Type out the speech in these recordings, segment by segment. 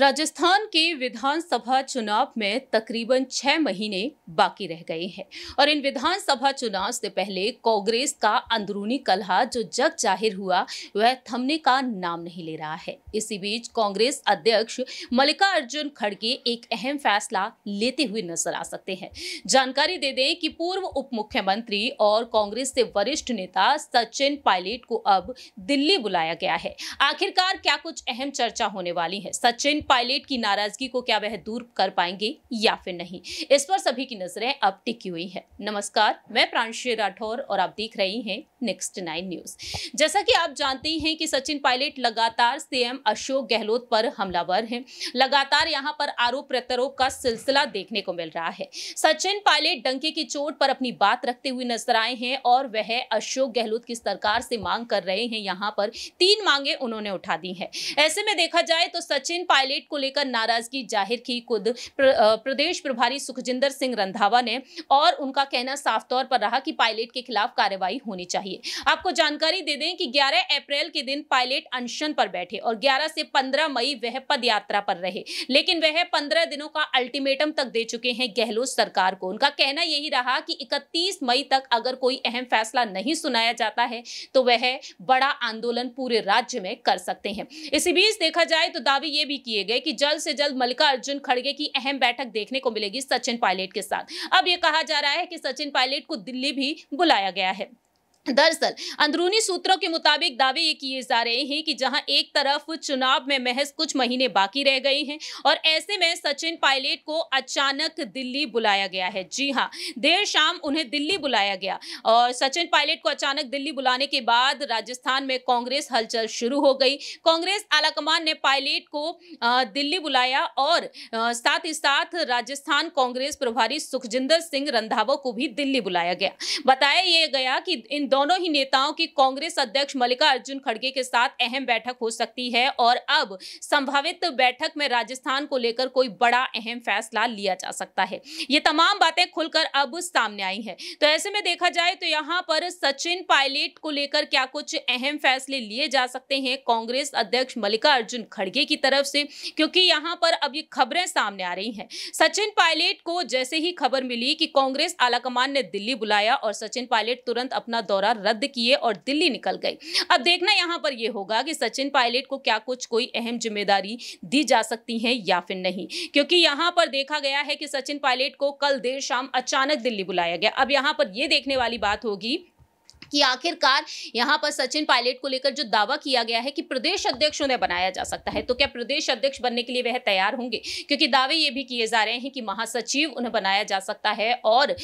राजस्थान के विधानसभा चुनाव में तकरीबन छह महीने बाकी रह गए हैं और इन विधानसभा चुनाव से पहले कांग्रेस का अंदरूनी कलहा जो जग जाहिर हुआ वह थमने का नाम नहीं ले रहा है इसी बीच कांग्रेस अध्यक्ष मल्लिकार्जुन खड़गे एक अहम फैसला लेते हुए नजर आ सकते हैं जानकारी दे दें कि पूर्व उप मुख्यमंत्री और कांग्रेस से वरिष्ठ नेता सचिन पायलट को अब दिल्ली बुलाया गया है आखिरकार क्या कुछ अहम चर्चा होने वाली है सचिन पायलट की नाराजगी को क्या वह दूर कर पाएंगे या फिर नहीं इस पर सभी की नजरें अब टिकी हुई है नमस्कार मैं प्रांशी राठौर और आप देख रही हैं नेक्स्ट नाइन न्यूज जैसा कि आप जानते हैं कि सचिन पायलट लगातार सीएम अशोक गहलोत पर हमलावर हैं लगातार यहां पर आरोप प्रत्यारोप का सिलसिला देखने को मिल रहा है सचिन पायलट डंके की चोट पर अपनी बात रखते हुए नजर आए हैं और वह अशोक गहलोत की सरकार से मांग कर रहे हैं यहाँ पर तीन मांगे उन्होंने उठा दी है ऐसे में देखा जाए तो सचिन पायलट रेट को लेकर नाराजगी जाहिर की खुद प्र, प्रदेश प्रभारी सुखजिंदर सिंह रंधावा ने और उनका कहना साफ तौर पर रहा कि पायलट के खिलाफ कार्रवाई होनी चाहिए आपको जानकारी दे दें कि 11 अप्रैल के दिन पायलट अनशन पर बैठे और 11 से 15 मई वह पद यात्रा पर रहे लेकिन वह 15 दिनों का अल्टीमेटम तक दे चुके हैं गहलोत सरकार को उनका कहना यही रहा कि इकतीस मई तक अगर कोई अहम फैसला नहीं सुनाया जाता है तो वह बड़ा आंदोलन पूरे राज्य में कर सकते हैं इसी बीच देखा जाए तो दावे ये भी किए किए गए कि जल्द से जल्द मल्लिकार्जुन खड़गे की अहम बैठक देखने को मिलेगी सचिन पायलट के साथ अब ये कहा जा रहा है कि सचिन पायलट को दिल्ली भी बुलाया गया है दरअसल अंदरूनी सूत्रों के मुताबिक दावे ये किए जा रहे हैं कि जहां एक तरफ चुनाव में महज कुछ महीने बाकी रह गए हैं और ऐसे में सचिन पायलट को अचानक दिल्ली बुलाया गया है जी हां देर शाम उन्हें दिल्ली बुलाया गया और सचिन पायलट को अचानक दिल्ली बुलाने के बाद राजस्थान में कांग्रेस हलचल शुरू हो गई कांग्रेस आलाकमान ने पायलट को दिल्ली बुलाया और साथ ही साथ राजस्थान कांग्रेस प्रभारी सुखजिंदर सिंह रंधावा को भी दिल्ली बुलाया गया बताया ये गया कि इन दोनों ही नेताओं की कांग्रेस अध्यक्ष मल्लिकार्जुन खड़गे के साथ अहम बैठक हो सकती है और अब संभावित बैठक में राजस्थान को लेकर कोई बड़ा अहम फैसला लिया जा सकता है ये तमाम बातें खुलकर अब सामने आई है तो ऐसे में देखा जाए तो यहाँ पर सचिन पायलट को लेकर क्या कुछ अहम फैसले लिए जा सकते हैं कांग्रेस अध्यक्ष मल्लिकार्जुन खड़गे की तरफ से क्योंकि यहाँ पर अब ये खबरें सामने आ रही हैं सचिन पायलट को जैसे ही खबर मिली कि कांग्रेस आलाकमान ने दिल्ली बुलाया और सचिन पायलट तुरंत अपना दौरा यात्रा रद्द किए और दिल्ली निकल गए अब देखना यहाँ पर यह होगा कि सचिन पायलट को क्या कुछ कोई अहम जिम्मेदारी दी जा सकती है या फिर नहीं क्योंकि यहाँ पर देखा गया है कि सचिन पायलट को कल देर शाम अचानक दिल्ली बुलाया गया अब यहाँ पर यह देखने वाली बात होगी कि आखिरकार यहाँ पर सचिन पायलट को लेकर जो दावा किया गया है कि प्रदेश अध्यक्ष उन्हें बनाया जा सकता है तो क्या प्रदेश अध्यक्ष बनने के लिए वह तैयार होंगे क्योंकि दावे ये भी किए जा रहे हैं कि महासचिव उन्हें बनाया जा सकता है और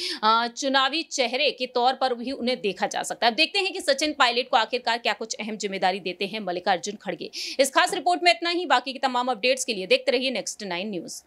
चुनावी चेहरे के तौर पर भी उन्हें देखा जा सकता है देखते हैं कि सचिन पायलट को आखिरकार क्या कुछ अहम जिम्मेदारी देते हैं मल्लिकार्जुन खड़गे इस खास रिपोर्ट में इतना ही बाकी की तमाम अपडेट्स के लिए देखते रहिए नेक्स्ट नाइन न्यूज़